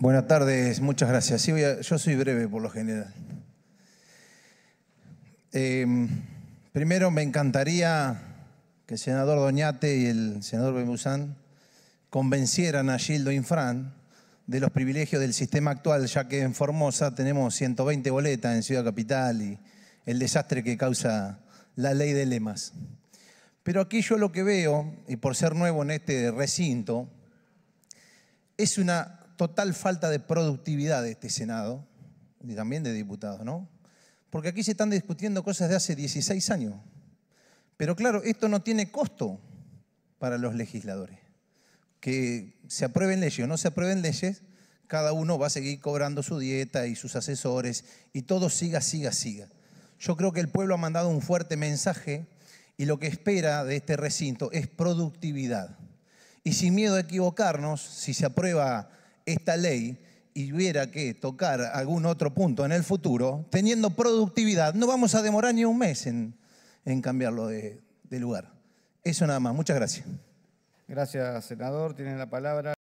Buenas tardes, muchas gracias. yo soy breve por lo general. Em, primero, me encantaría que el senador Doñate y el senador Bemuzán convencieran a Gildo Infran de los privilegios del sistema actual, ya que en Formosa tenemos 120 boletas en Ciudad Capital y el desastre que causa la ley de lemas. Pero aquí yo lo que veo, y por ser nuevo en este recinto, es una total falta de productividad de este Senado y también de diputados, ¿no? Porque aquí se están discutiendo cosas de hace 16 años. Pero claro, esto no tiene costo para los legisladores. Que se aprueben leyes o no se aprueben leyes, cada uno va a seguir cobrando su dieta y sus asesores y todo siga, siga, siga. Yo creo que el pueblo ha mandado un fuerte mensaje y lo que espera de este recinto es productividad. Y sin miedo a equivocarnos, si se aprueba esta ley y hubiera que tocar algún otro punto en el futuro, teniendo productividad, no vamos a demorar ni un mes en, en cambiarlo de, de lugar. Eso nada más. Muchas gracias. Gracias, senador. Tiene la palabra.